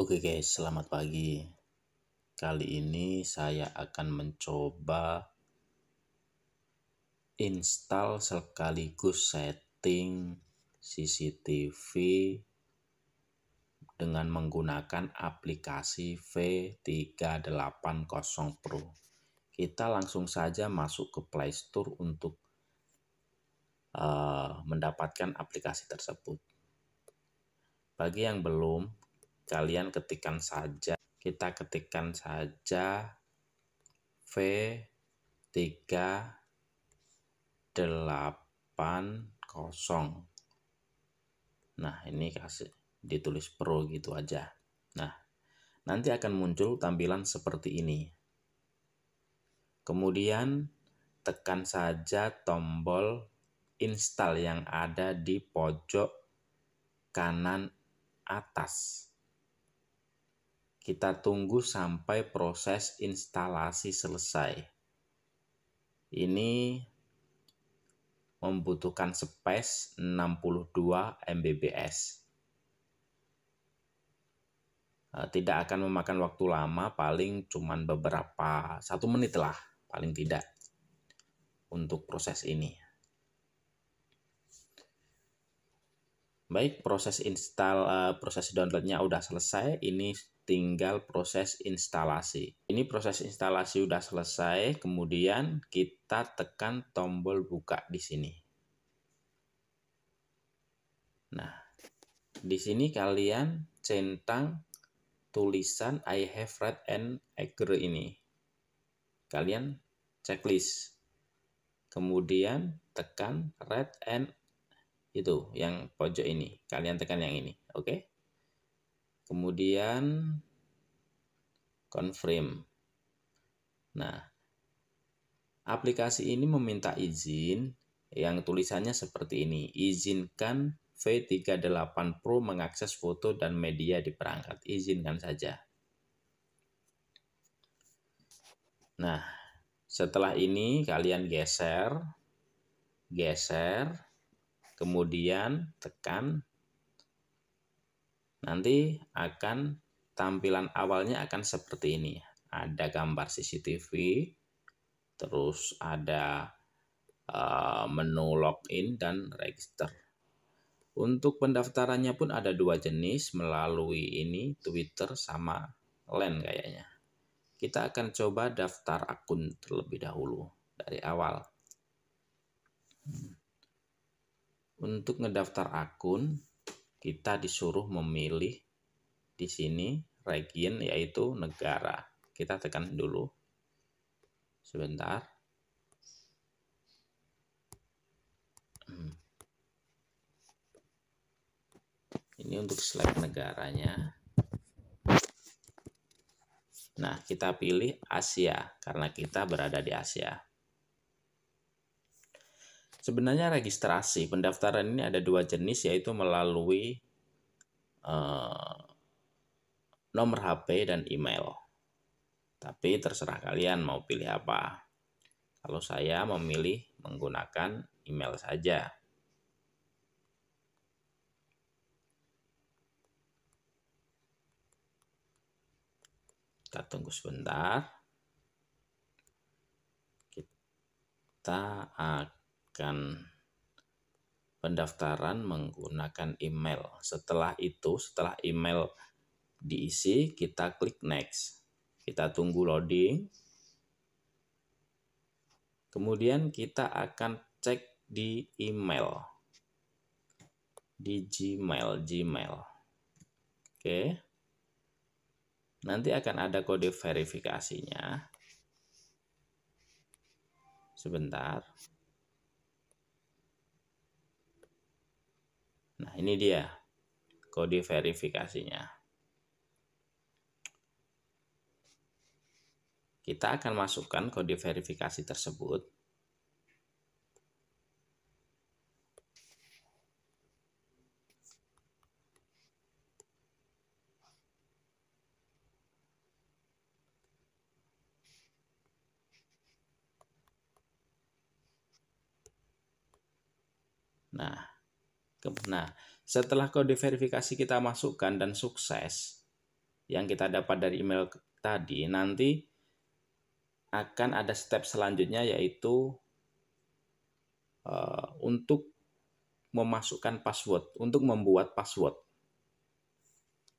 Oke okay guys, selamat pagi. Kali ini saya akan mencoba install sekaligus setting CCTV dengan menggunakan aplikasi V380 Pro. Kita langsung saja masuk ke Play Store untuk uh, mendapatkan aplikasi tersebut. Bagi yang belum, kalian ketikkan saja kita ketikkan saja V 3 kosong nah ini kasih ditulis pro gitu aja nah nanti akan muncul tampilan seperti ini kemudian tekan saja tombol install yang ada di pojok kanan atas kita tunggu sampai proses instalasi selesai. Ini membutuhkan space 62 MBPS. Eh, tidak akan memakan waktu lama, paling cuman beberapa satu menit lah, paling tidak untuk proses ini. Baik, proses install, eh, proses downloadnya udah selesai. Ini tinggal proses instalasi. Ini proses instalasi sudah selesai, kemudian kita tekan tombol buka di sini. Nah, di sini kalian centang tulisan I have read and agree ini. Kalian checklist. Kemudian tekan read and itu yang pojok ini. Kalian tekan yang ini, oke? Okay? kemudian confirm. Nah, aplikasi ini meminta izin yang tulisannya seperti ini. Izinkan V38 Pro mengakses foto dan media di perangkat. Izinkan saja. Nah, setelah ini kalian geser, geser, kemudian tekan nanti akan tampilan awalnya akan seperti ini. Ada gambar CCTV, terus ada uh, menu login dan register. Untuk pendaftarannya pun ada dua jenis melalui ini Twitter sama LAN kayaknya. Kita akan coba daftar akun terlebih dahulu dari awal. Untuk ngedaftar akun, kita disuruh memilih di sini region yaitu negara. Kita tekan dulu. Sebentar. Hmm. Ini untuk slide negaranya. Nah, kita pilih Asia karena kita berada di Asia. Sebenarnya registrasi pendaftaran ini ada dua jenis yaitu melalui uh, nomor HP dan email. Tapi terserah kalian mau pilih apa. Kalau saya memilih menggunakan email saja. Kita tunggu sebentar. Kita akan melakukan pendaftaran menggunakan email. Setelah itu, setelah email diisi, kita klik next. Kita tunggu loading. Kemudian kita akan cek di email. Di Gmail, Gmail. Oke. Nanti akan ada kode verifikasinya. Sebentar. Nah, ini dia kode verifikasinya. Kita akan masukkan kode verifikasi tersebut Nah, setelah kode verifikasi kita masukkan dan sukses yang kita dapat dari email tadi, nanti akan ada step selanjutnya yaitu uh, untuk memasukkan password, untuk membuat password.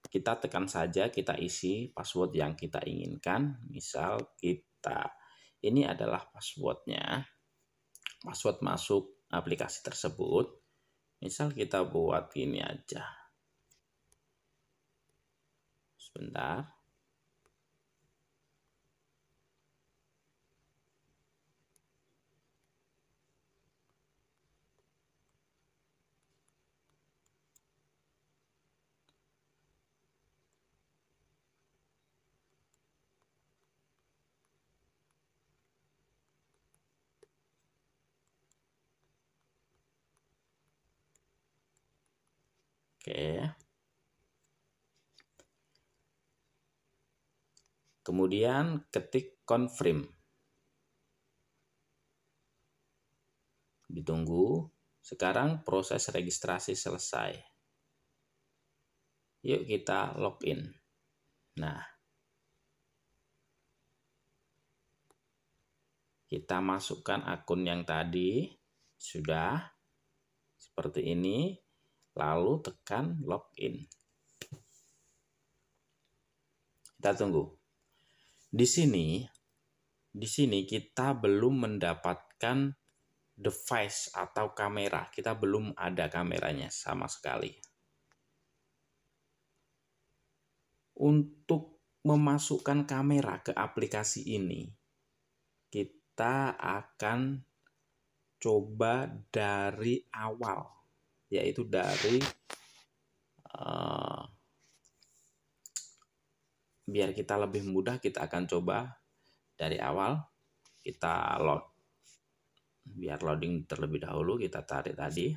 Kita tekan saja, kita isi password yang kita inginkan. Misal kita, ini adalah passwordnya, password masuk aplikasi tersebut. Misal kita buat ini aja. Sebentar. Oke. Kemudian ketik confirm. Ditunggu. Sekarang proses registrasi selesai. Yuk kita login. Nah, kita masukkan akun yang tadi sudah seperti ini lalu tekan login. Kita tunggu. Di sini di sini kita belum mendapatkan device atau kamera. Kita belum ada kameranya sama sekali. Untuk memasukkan kamera ke aplikasi ini, kita akan coba dari awal yaitu dari uh, biar kita lebih mudah kita akan coba dari awal kita load biar loading terlebih dahulu kita tarik tadi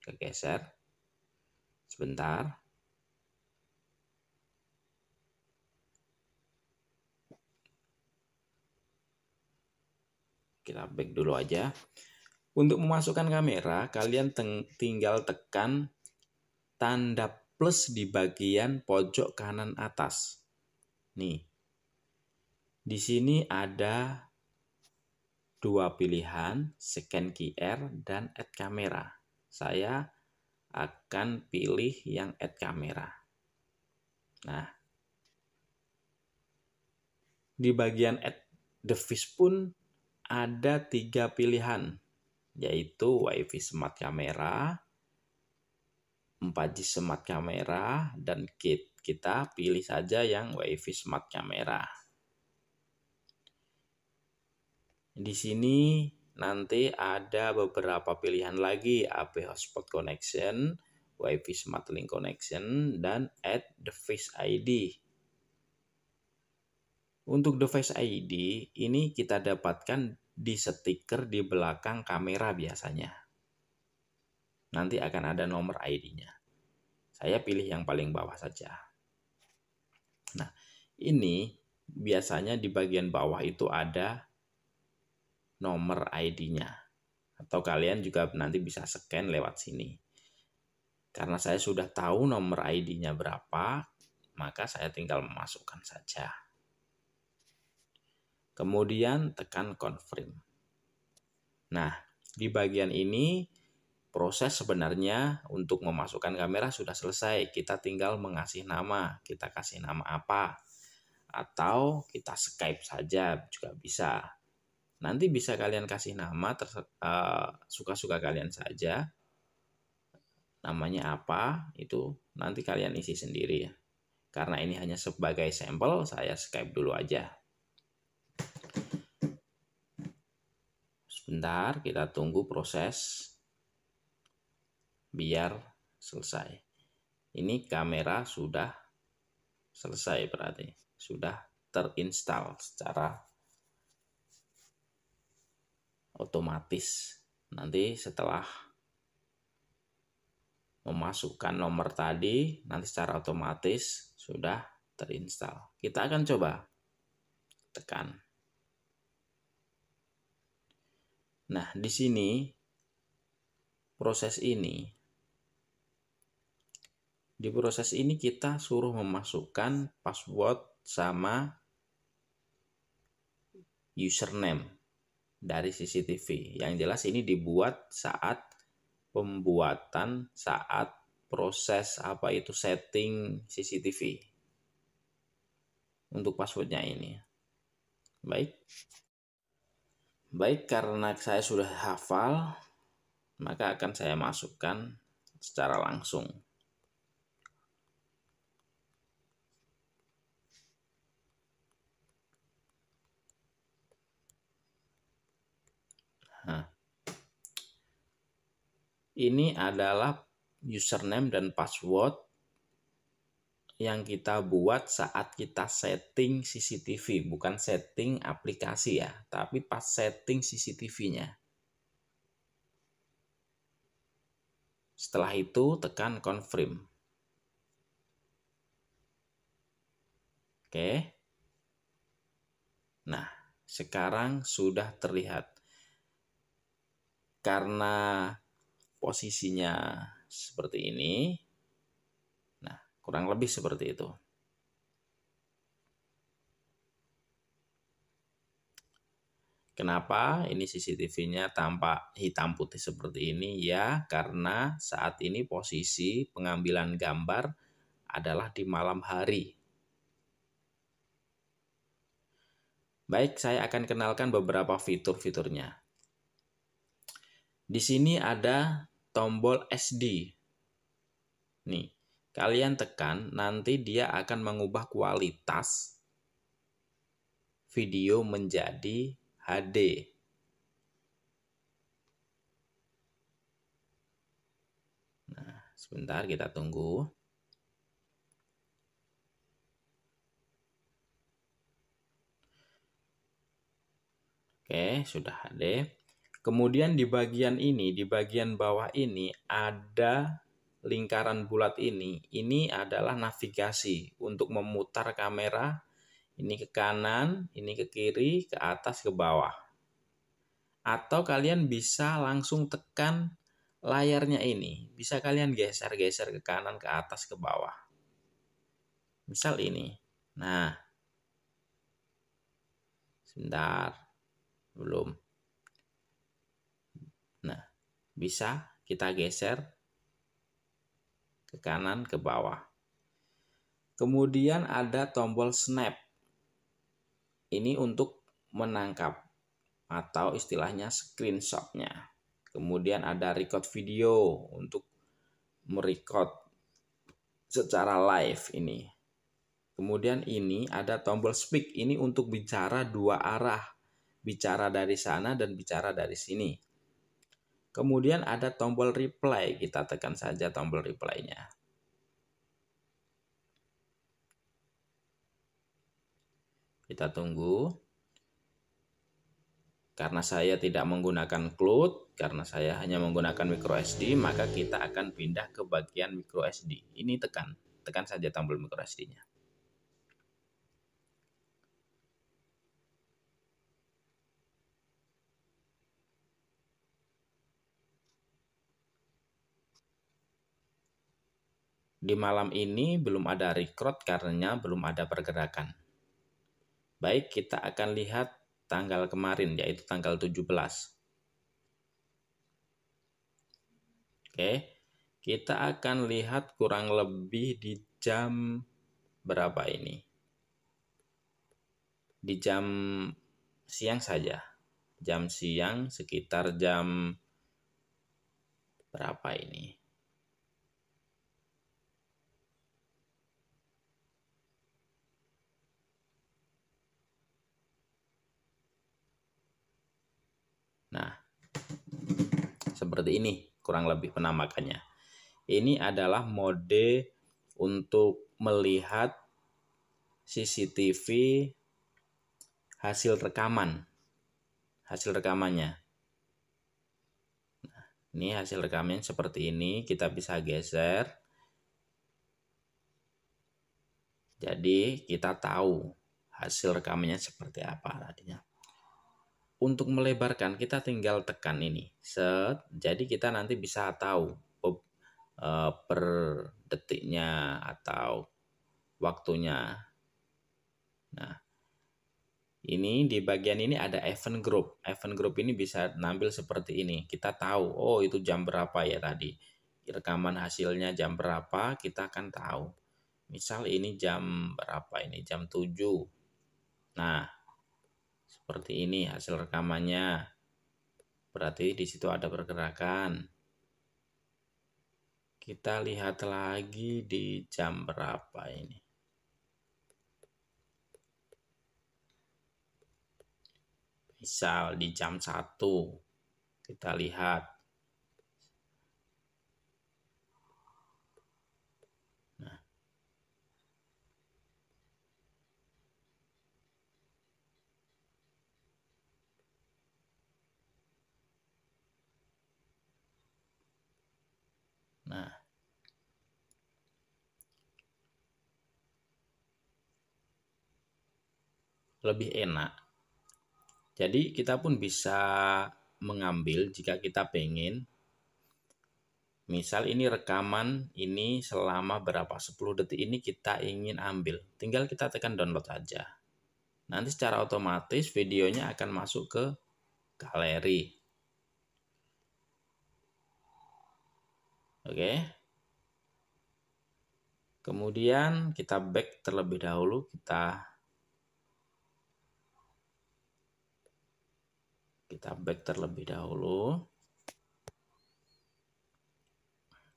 ke geser sebentar kita back dulu aja untuk memasukkan kamera, kalian tinggal tekan tanda plus di bagian pojok kanan atas. Nih. Di sini ada dua pilihan, scan QR dan add kamera. Saya akan pilih yang add kamera. Nah, di bagian add device pun ada tiga pilihan yaitu WiFi smart camera, 4G smart camera, dan kit. Kita pilih saja yang WiFi smart camera. Di sini nanti ada beberapa pilihan lagi, AP hotspot connection, WiFi Smart Link Connection, dan add device ID. Untuk device ID ini kita dapatkan di stiker di belakang kamera biasanya. Nanti akan ada nomor ID-nya. Saya pilih yang paling bawah saja. Nah, ini biasanya di bagian bawah itu ada nomor ID-nya. Atau kalian juga nanti bisa scan lewat sini. Karena saya sudah tahu nomor ID-nya berapa, maka saya tinggal memasukkan saja. Kemudian tekan confirm. Nah, di bagian ini proses sebenarnya untuk memasukkan kamera sudah selesai. Kita tinggal mengasih nama. Kita kasih nama apa? Atau kita Skype saja juga bisa. Nanti bisa kalian kasih nama eh, suka-suka uh, kalian saja. Namanya apa? Itu nanti kalian isi sendiri ya. Karena ini hanya sebagai sampel, saya Skype dulu aja. Sebentar, kita tunggu proses biar selesai. Ini kamera sudah selesai berarti, sudah terinstall secara otomatis. Nanti setelah memasukkan nomor tadi, nanti secara otomatis sudah terinstall. Kita akan coba tekan. Nah, di sini proses ini di proses ini kita suruh memasukkan password sama username dari CCTV. Yang jelas ini dibuat saat pembuatan, saat proses apa itu setting CCTV untuk passwordnya ini. Baik. Baik, karena saya sudah hafal, maka akan saya masukkan secara langsung. ini adalah username dan password yang kita buat saat kita setting CCTV, bukan setting aplikasi ya, tapi pas setting CCTV-nya. Setelah itu tekan confirm. Oke. Nah, sekarang sudah terlihat. Karena posisinya seperti ini, Kurang lebih seperti itu. Kenapa ini CCTV-nya tampak hitam putih seperti ini? Ya, karena saat ini posisi pengambilan gambar adalah di malam hari. Baik, saya akan kenalkan beberapa fitur-fiturnya. Di sini ada tombol SD. Nih, kalian tekan, nanti dia akan mengubah kualitas video menjadi HD. Nah, sebentar kita tunggu. Oke, sudah HD. Kemudian di bagian ini, di bagian bawah ini ada lingkaran bulat ini, ini adalah navigasi untuk memutar kamera ini ke kanan, ini ke kiri, ke atas, ke bawah. Atau kalian bisa langsung tekan layarnya ini. Bisa kalian geser-geser ke kanan, ke atas, ke bawah. Misal ini. Nah. Sebentar. Belum. Nah, bisa kita geser ke kanan ke bawah. Kemudian ada tombol snap. Ini untuk menangkap atau istilahnya screenshotnya. Kemudian ada record video untuk merecord secara live ini. Kemudian ini ada tombol speak, ini untuk bicara dua arah. Bicara dari sana dan bicara dari sini. Kemudian ada tombol reply, kita tekan saja tombol reply-nya. Kita tunggu. Karena saya tidak menggunakan cloud, karena saya hanya menggunakan micro SD, maka kita akan pindah ke bagian micro SD. Ini tekan, tekan saja tombol micro SD-nya. Di malam ini belum ada rekrut karena belum ada pergerakan. Baik, kita akan lihat tanggal kemarin, yaitu tanggal 17. Oke, kita akan lihat kurang lebih di jam berapa ini. Di jam siang saja. Jam siang sekitar jam berapa ini? seperti ini kurang lebih penamakannya. Ini adalah mode untuk melihat CCTV hasil rekaman. Hasil rekamannya. Nah, ini hasil rekaman seperti ini, kita bisa geser. Jadi kita tahu hasil rekamannya seperti apa tadinya untuk melebarkan kita tinggal tekan ini set jadi kita nanti bisa tahu eh, per detiknya atau waktunya nah ini di bagian ini ada event group event group ini bisa nampil seperti ini kita tahu oh itu jam berapa ya tadi rekaman hasilnya jam berapa kita akan tahu misal ini jam berapa ini jam 7 nah seperti ini hasil rekamannya. Berarti di situ ada pergerakan. Kita lihat lagi di jam berapa ini. Misal di jam 1 kita lihat Nah, lebih enak. Jadi kita pun bisa mengambil jika kita pengen. Misal ini rekaman ini selama berapa 10 detik ini kita ingin ambil. Tinggal kita tekan download aja. Nanti secara otomatis videonya akan masuk ke galeri. Oke. Kemudian kita back terlebih dahulu, kita kita back terlebih dahulu.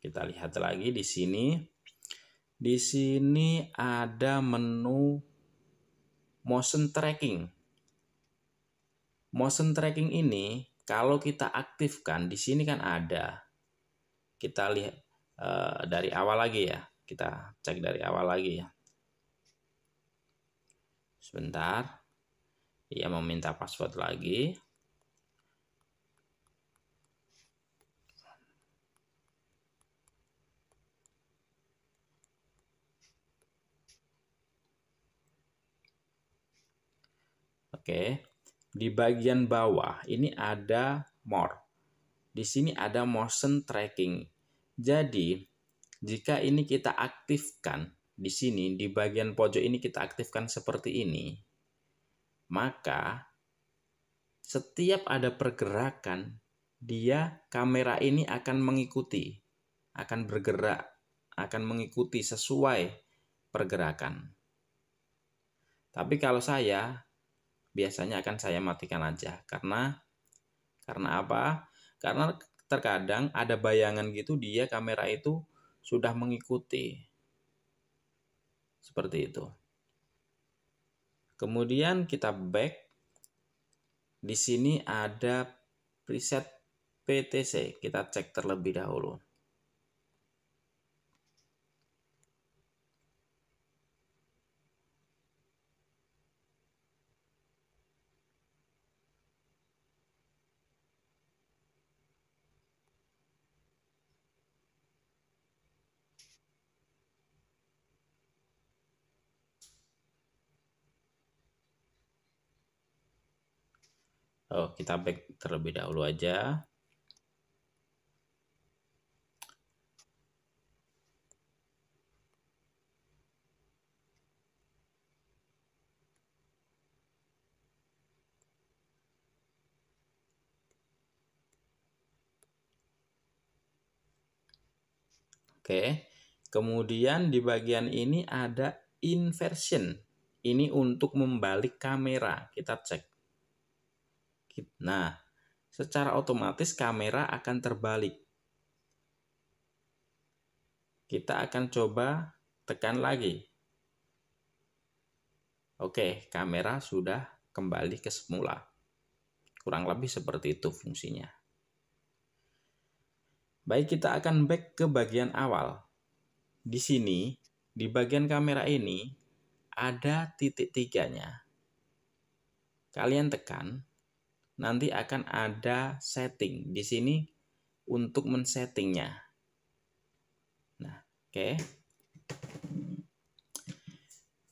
Kita lihat lagi di sini. Di sini ada menu motion tracking. Motion tracking ini kalau kita aktifkan di sini kan ada kita lihat e, dari awal lagi ya. Kita cek dari awal lagi ya. Sebentar. Ia meminta password lagi. Oke. Di bagian bawah ini ada more. Di sini ada motion tracking. Jadi, jika ini kita aktifkan di sini, di bagian pojok ini kita aktifkan seperti ini, maka setiap ada pergerakan, dia kamera ini akan mengikuti, akan bergerak, akan mengikuti sesuai pergerakan. Tapi kalau saya biasanya akan saya matikan aja karena karena apa? Karena terkadang ada bayangan gitu dia kamera itu sudah mengikuti. Seperti itu. Kemudian kita back. Di sini ada preset PTC. Kita cek terlebih dahulu. Oh, kita back terlebih dahulu aja. Oke. Kemudian di bagian ini ada inversion. Ini untuk membalik kamera. Kita cek. Nah, secara otomatis kamera akan terbalik. Kita akan coba tekan lagi. Oke, kamera sudah kembali ke semula. Kurang lebih seperti itu fungsinya. Baik, kita akan back ke bagian awal. Di sini, di bagian kamera ini, ada titik tiganya. Kalian tekan, nanti akan ada setting di sini untuk men-settingnya. Nah, oke. Okay.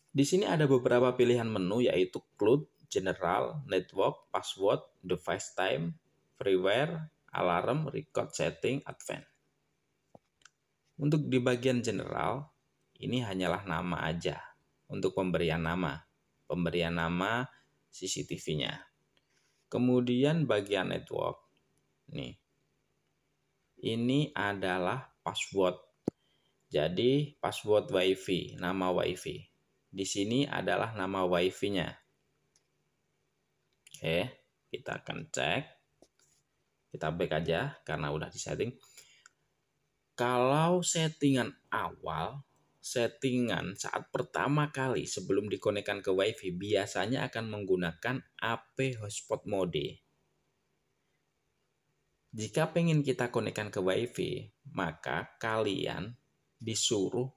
Di sini ada beberapa pilihan menu yaitu Cloud, General, Network, Password, Device Time, Freeware, Alarm, Record Setting, Advanced. Untuk di bagian General, ini hanyalah nama aja untuk pemberian nama. Pemberian nama CCTV-nya. Kemudian bagian network. Nih. Ini adalah password. Jadi password WiFi, nama WiFi. Di sini adalah nama WiFi-nya. Oke, kita akan cek. Kita back aja karena udah disetting. Kalau settingan awal settingan saat pertama kali sebelum dikonekkan ke WiFi biasanya akan menggunakan AP hotspot mode. Jika pengen kita konekkan ke WiFi, maka kalian disuruh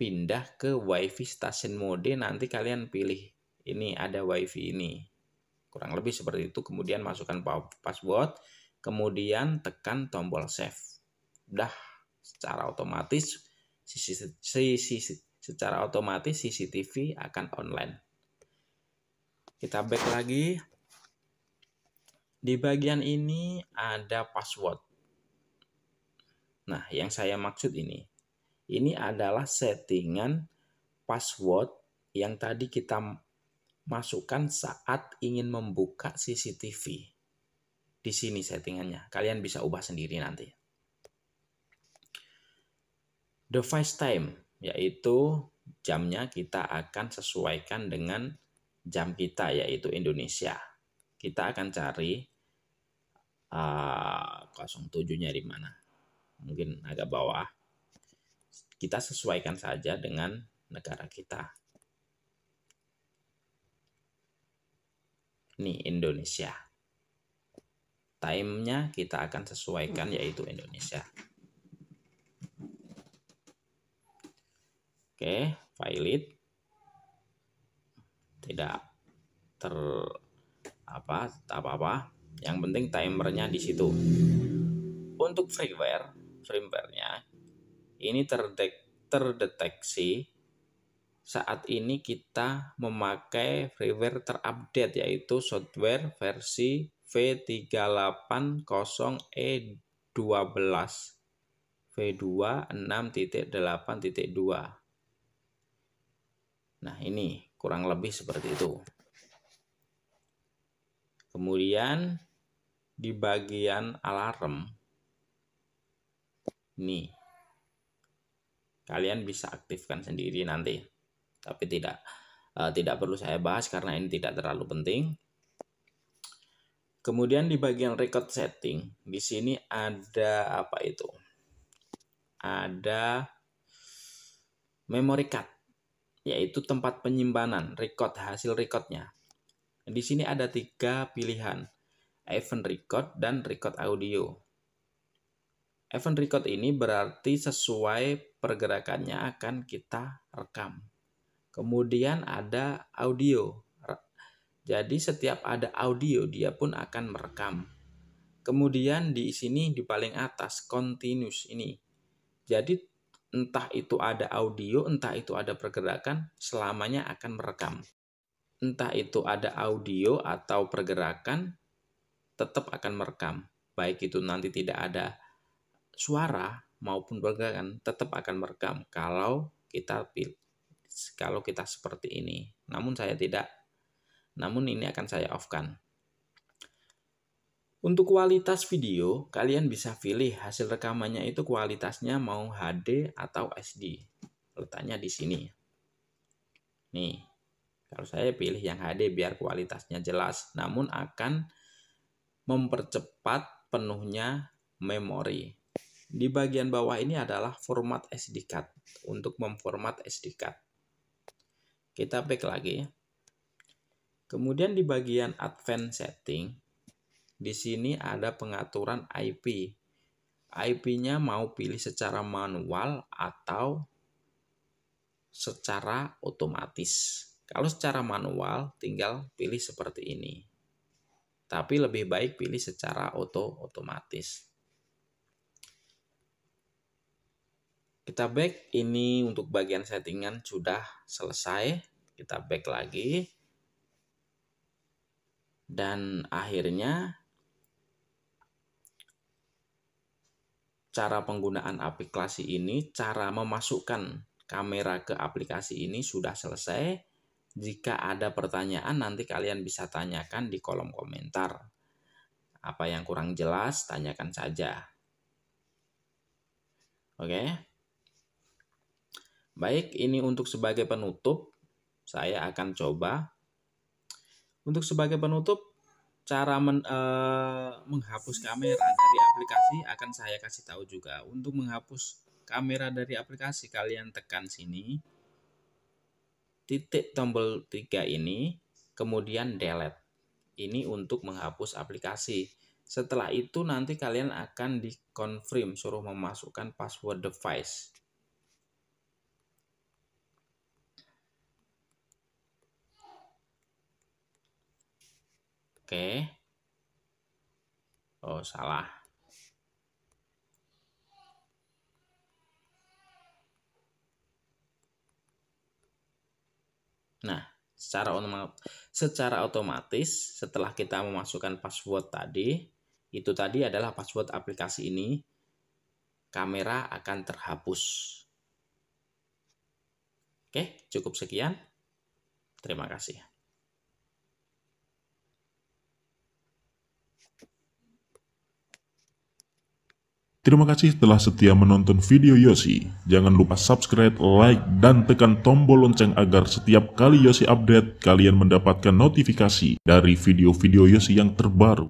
pindah ke WiFi station mode. Nanti kalian pilih ini ada WiFi ini. Kurang lebih seperti itu. Kemudian masukkan password, kemudian tekan tombol save. Dah, secara otomatis secara otomatis CCTV akan online. Kita back lagi. Di bagian ini ada password. Nah, yang saya maksud ini. Ini adalah settingan password yang tadi kita masukkan saat ingin membuka CCTV. Di sini settingannya. Kalian bisa ubah sendiri nanti device time yaitu jamnya kita akan sesuaikan dengan jam kita yaitu Indonesia. Kita akan cari ah, uh, 07-nya di mana. Mungkin agak bawah. Kita sesuaikan saja dengan negara kita. Ini Indonesia. Time-nya kita akan sesuaikan yaitu Indonesia. Oke, file it. Tidak ter apa apa-apa. Yang penting timernya di situ. Untuk firmware-nya ini terdek, terdeteksi saat ini kita memakai firmware terupdate yaitu software versi V380E12 12 v 2682 Nah, ini kurang lebih seperti itu. Kemudian di bagian alarm nih kalian bisa aktifkan sendiri nanti. Tapi tidak uh, tidak perlu saya bahas karena ini tidak terlalu penting. Kemudian di bagian record setting, di sini ada apa itu? Ada memory card yaitu tempat penyimpanan record hasil recordnya. Di sini ada tiga pilihan, event record dan record audio. Event record ini berarti sesuai pergerakannya akan kita rekam. Kemudian ada audio. Jadi setiap ada audio dia pun akan merekam. Kemudian di sini di paling atas continuous ini. Jadi entah itu ada audio, entah itu ada pergerakan, selamanya akan merekam. Entah itu ada audio atau pergerakan, tetap akan merekam. Baik itu nanti tidak ada suara maupun pergerakan, tetap akan merekam kalau kita kalau kita seperti ini. Namun saya tidak. Namun ini akan saya off-kan. Untuk kualitas video, kalian bisa pilih hasil rekamannya itu kualitasnya mau HD atau SD. Letaknya di sini. Nih, kalau saya pilih yang HD biar kualitasnya jelas, namun akan mempercepat penuhnya memori. Di bagian bawah ini adalah format SD card untuk memformat SD card. Kita back lagi. Ya. Kemudian di bagian advanced setting, di sini ada pengaturan IP. IP-nya mau pilih secara manual atau secara otomatis. Kalau secara manual tinggal pilih seperti ini. Tapi lebih baik pilih secara auto otomatis. Kita back ini untuk bagian settingan sudah selesai. Kita back lagi. Dan akhirnya cara penggunaan aplikasi ini, cara memasukkan kamera ke aplikasi ini sudah selesai. Jika ada pertanyaan, nanti kalian bisa tanyakan di kolom komentar. Apa yang kurang jelas, tanyakan saja. Oke, baik. Ini untuk sebagai penutup, saya akan coba. Untuk sebagai penutup, cara men, uh, menghapus kamera dari aplikasi akan saya kasih tahu juga. Untuk menghapus kamera dari aplikasi kalian tekan sini titik tombol tiga ini kemudian delete. Ini untuk menghapus aplikasi. Setelah itu nanti kalian akan di confirm suruh memasukkan password device. Oke. Oh, salah. Nah, secara secara otomatis setelah kita memasukkan password tadi, itu tadi adalah password aplikasi ini, kamera akan terhapus. Oke, cukup sekian. Terima kasih. Terima kasih telah setia menonton video Yosi. Jangan lupa subscribe, like, dan tekan tombol lonceng agar setiap kali Yosi update, kalian mendapatkan notifikasi dari video-video Yosi yang terbaru.